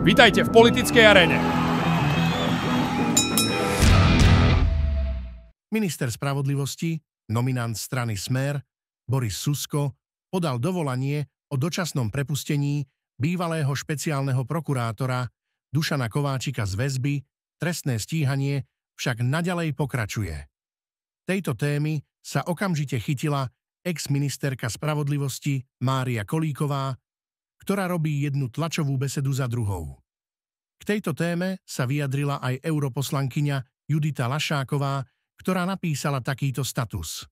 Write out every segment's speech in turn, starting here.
Vítajte v politickej arene. Minister spravodlivosti, nominant strany Smer, Boris Susko, podal dovolanie o dočasnom prepustení bývalého špeciálneho prokurátora Dušana Kováčika z väzby, trestné stíhanie však naďalej pokračuje. Tejto témy sa okamžite chytila ex-ministerka spravodlivosti Mária Kolíková ktorá robí jednu tlačovú besedu za druhou. K tejto téme sa vyjadrila aj europoslankyňa Judita Lašáková, ktorá napísala takýto status.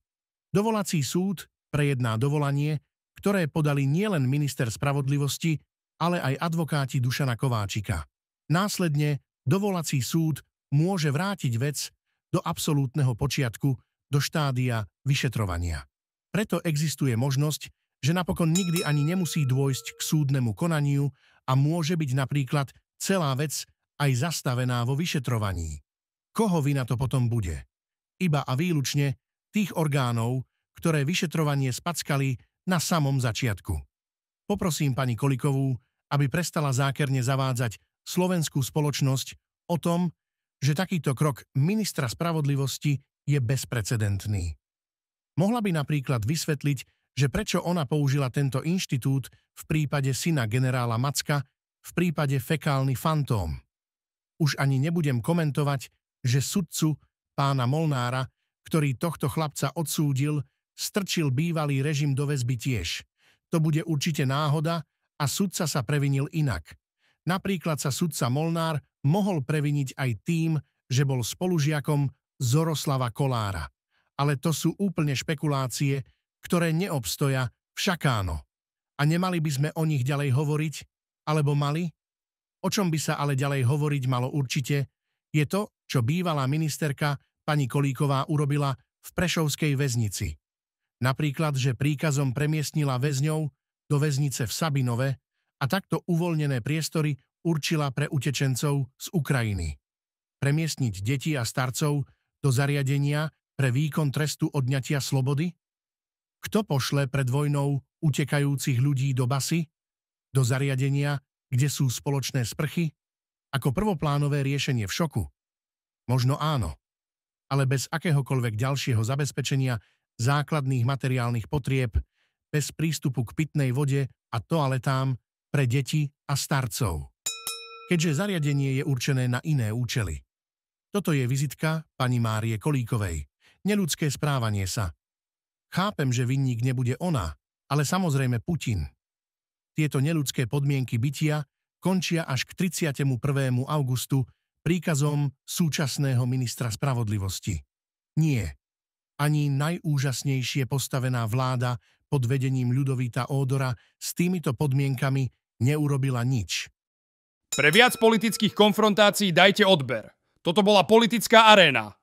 Dovolací súd prejedná dovolanie, ktoré podali nielen minister spravodlivosti, ale aj advokáti Dušana Kováčika. Následne dovolací súd môže vrátiť vec do absolútneho počiatku, do štádia vyšetrovania. Preto existuje možnosť, že napokon nikdy ani nemusí dôjsť k súdnemu konaniu a môže byť napríklad celá vec aj zastavená vo vyšetrovaní. Koho vina to potom bude? Iba a výlučne tých orgánov, ktoré vyšetrovanie spackali na samom začiatku. Poprosím pani Kolikovú, aby prestala zákerne zavádzať slovenskú spoločnosť o tom, že takýto krok ministra spravodlivosti je bezprecedentný. Mohla by napríklad vysvetliť, že prečo ona použila tento inštitút v prípade syna generála Macka, v prípade fekálny fantóm. Už ani nebudem komentovať, že sudcu, pána Molnára, ktorý tohto chlapca odsúdil, strčil bývalý režim do väzby tiež. To bude určite náhoda a sudca sa previnil inak. Napríklad sa sudca Molnár mohol previniť aj tým, že bol spolužiakom Zoroslava Kolára. Ale to sú úplne špekulácie, ktoré neobstoja, však áno. A nemali by sme o nich ďalej hovoriť, alebo mali? O čom by sa ale ďalej hovoriť malo určite, je to, čo bývalá ministerka pani Kolíková urobila v Prešovskej väznici. Napríklad, že príkazom premiestnila väzňov do väznice v Sabinove a takto uvoľnené priestory určila pre utečencov z Ukrajiny. Premiestniť deti a starcov do zariadenia pre výkon trestu odňatia slobody? Kto pošle pred vojnou utekajúcich ľudí do basy, do zariadenia, kde sú spoločné sprchy, ako prvoplánové riešenie v šoku? Možno áno, ale bez akéhokoľvek ďalšieho zabezpečenia základných materiálnych potrieb, bez prístupu k pitnej vode a toaletám pre deti a starcov. Keďže zariadenie je určené na iné účely. Toto je vizitka pani Márie Kolíkovej. Neludské správanie sa – Chápem, že vinník nebude ona, ale samozrejme Putin. Tieto neludské podmienky bytia končia až k 31. augustu príkazom súčasného ministra spravodlivosti. Nie. Ani najúžasnejšie postavená vláda pod vedením ľudovita Ódora s týmito podmienkami neurobila nič. Pre viac politických konfrontácií dajte odber. Toto bola politická aréna.